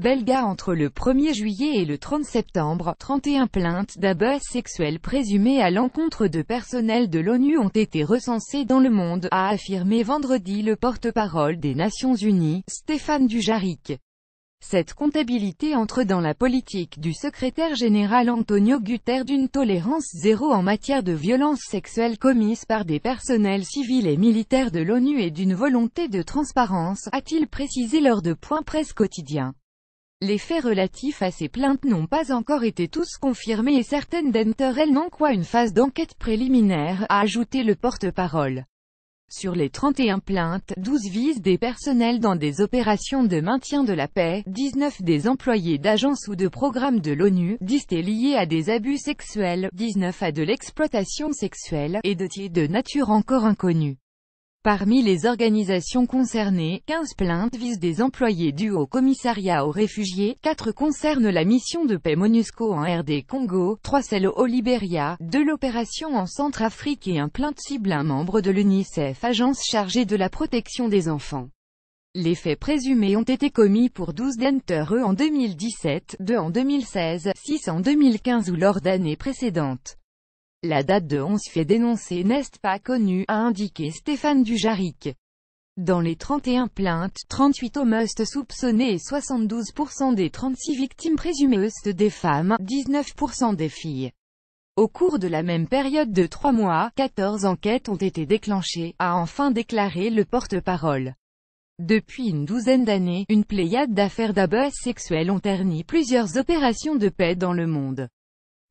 belga entre le 1er juillet et le 30 septembre, 31 plaintes d'abus sexuels présumés à l'encontre de personnel de l'ONU ont été recensées dans le monde, a affirmé vendredi le porte-parole des Nations Unies, Stéphane Dujaric. Cette comptabilité entre dans la politique du secrétaire général Antonio Guterres d'une tolérance zéro en matière de violences sexuelles commises par des personnels civils et militaires de l'ONU et d'une volonté de transparence, a-t-il précisé lors de points presse quotidiens. Les faits relatifs à ces plaintes n'ont pas encore été tous confirmés et certaines d'entre elles quoi une phase d'enquête préliminaire, a ajouté le porte-parole. Sur les 31 plaintes, 12 visent des personnels dans des opérations de maintien de la paix, 19 des employés d'agences ou de programmes de l'ONU, 10 est liés à des abus sexuels, 19 à de l'exploitation sexuelle, et 2 de nature encore inconnue. Parmi les organisations concernées, 15 plaintes visent des employés du Haut Commissariat aux réfugiés, 4 concernent la mission de paix MONUSCO en RD Congo, 3 celles au Liberia, 2 l'opération en Centrafrique et un plainte cible un membre de l'UNICEF agence chargée de la protection des enfants. Les faits présumés ont été commis pour 12 d'entre eux en 2017, 2 en 2016, 6 en 2015 ou lors d'années précédentes. La date de 11 faits dénoncés n'est pas connue, a indiqué Stéphane Dujaric. Dans les 31 plaintes, 38 hommes soupçonnés et 72% des 36 victimes présumées des femmes, 19% des filles. Au cours de la même période de trois mois, 14 enquêtes ont été déclenchées, a enfin déclaré le porte-parole. Depuis une douzaine d'années, une pléiade d'affaires d'abus sexuels ont terni plusieurs opérations de paix dans le monde.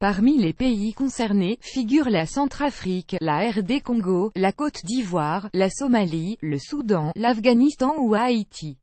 Parmi les pays concernés, figurent la Centrafrique, la RD Congo, la Côte d'Ivoire, la Somalie, le Soudan, l'Afghanistan ou Haïti.